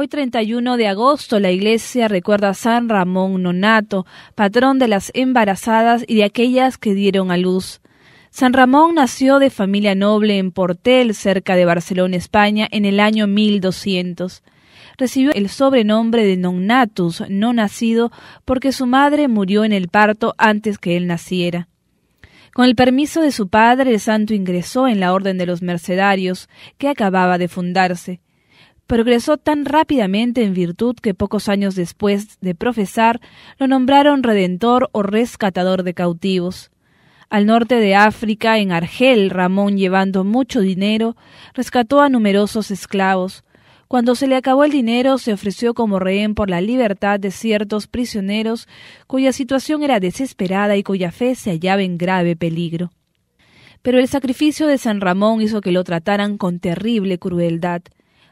Hoy 31 de agosto la iglesia recuerda a San Ramón Nonato, patrón de las embarazadas y de aquellas que dieron a luz. San Ramón nació de familia noble en Portel, cerca de Barcelona, España, en el año 1200. Recibió el sobrenombre de Nonatus, no nacido, porque su madre murió en el parto antes que él naciera. Con el permiso de su padre, el santo ingresó en la Orden de los Mercedarios, que acababa de fundarse progresó tan rápidamente en virtud que pocos años después de profesar lo nombraron redentor o rescatador de cautivos. Al norte de África, en Argel, Ramón, llevando mucho dinero, rescató a numerosos esclavos. Cuando se le acabó el dinero, se ofreció como rehén por la libertad de ciertos prisioneros cuya situación era desesperada y cuya fe se hallaba en grave peligro. Pero el sacrificio de San Ramón hizo que lo trataran con terrible crueldad.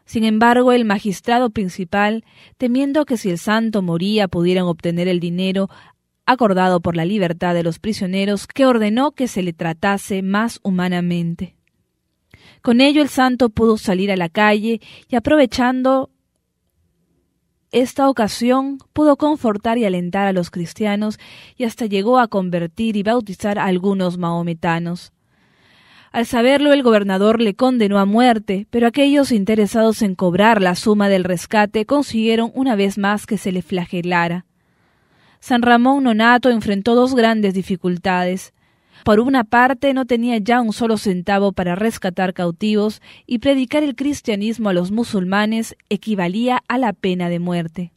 Sin embargo, el magistrado principal, temiendo que si el santo moría pudieran obtener el dinero acordado por la libertad de los prisioneros, que ordenó que se le tratase más humanamente. Con ello el santo pudo salir a la calle y aprovechando esta ocasión pudo confortar y alentar a los cristianos y hasta llegó a convertir y bautizar a algunos maometanos. Al saberlo, el gobernador le condenó a muerte, pero aquellos interesados en cobrar la suma del rescate consiguieron una vez más que se le flagelara. San Ramón Nonato enfrentó dos grandes dificultades. Por una parte, no tenía ya un solo centavo para rescatar cautivos y predicar el cristianismo a los musulmanes equivalía a la pena de muerte.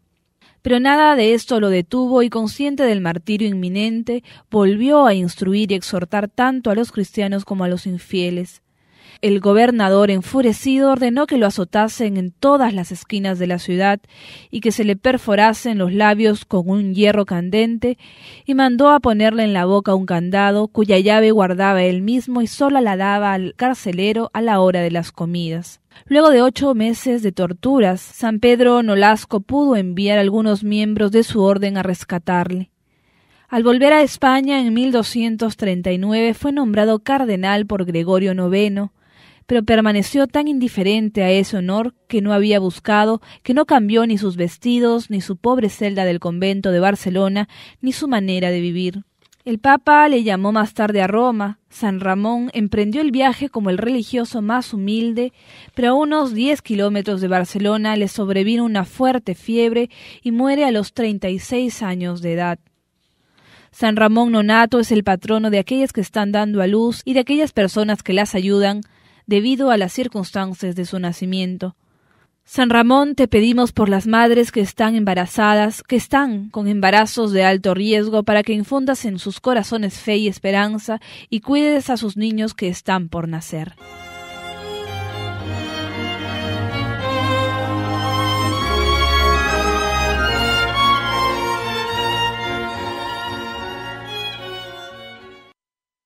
Pero nada de esto lo detuvo y consciente del martirio inminente, volvió a instruir y exhortar tanto a los cristianos como a los infieles. El gobernador enfurecido ordenó que lo azotasen en todas las esquinas de la ciudad y que se le perforasen los labios con un hierro candente y mandó a ponerle en la boca un candado cuya llave guardaba él mismo y sólo la daba al carcelero a la hora de las comidas. Luego de ocho meses de torturas, San Pedro Nolasco pudo enviar algunos miembros de su orden a rescatarle. Al volver a España en 1239 fue nombrado cardenal por Gregorio IX pero permaneció tan indiferente a ese honor que no había buscado, que no cambió ni sus vestidos, ni su pobre celda del convento de Barcelona, ni su manera de vivir. El Papa le llamó más tarde a Roma. San Ramón emprendió el viaje como el religioso más humilde, pero a unos diez kilómetros de Barcelona le sobrevino una fuerte fiebre y muere a los treinta y seis años de edad. San Ramón Nonato es el patrono de aquellas que están dando a luz y de aquellas personas que las ayudan, debido a las circunstancias de su nacimiento. San Ramón, te pedimos por las madres que están embarazadas, que están con embarazos de alto riesgo, para que infundas en sus corazones fe y esperanza y cuides a sus niños que están por nacer.